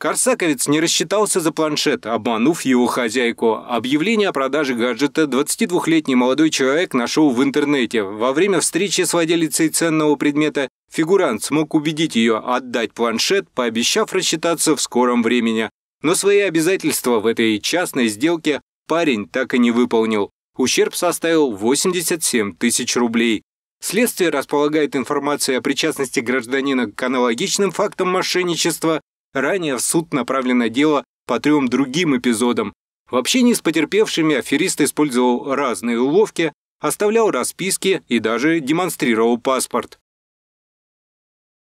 Корсаковец не рассчитался за планшет, обманув его хозяйку. Объявление о продаже гаджета 22-летний молодой человек нашел в интернете. Во время встречи с владелицей ценного предмета фигурант смог убедить ее отдать планшет, пообещав рассчитаться в скором времени. Но свои обязательства в этой частной сделке парень так и не выполнил. Ущерб составил 87 тысяч рублей. Следствие располагает информацией о причастности гражданина к аналогичным фактам мошенничества Ранее в суд направлено дело по трем другим эпизодам. В общении с потерпевшими аферист использовал разные уловки, оставлял расписки и даже демонстрировал паспорт.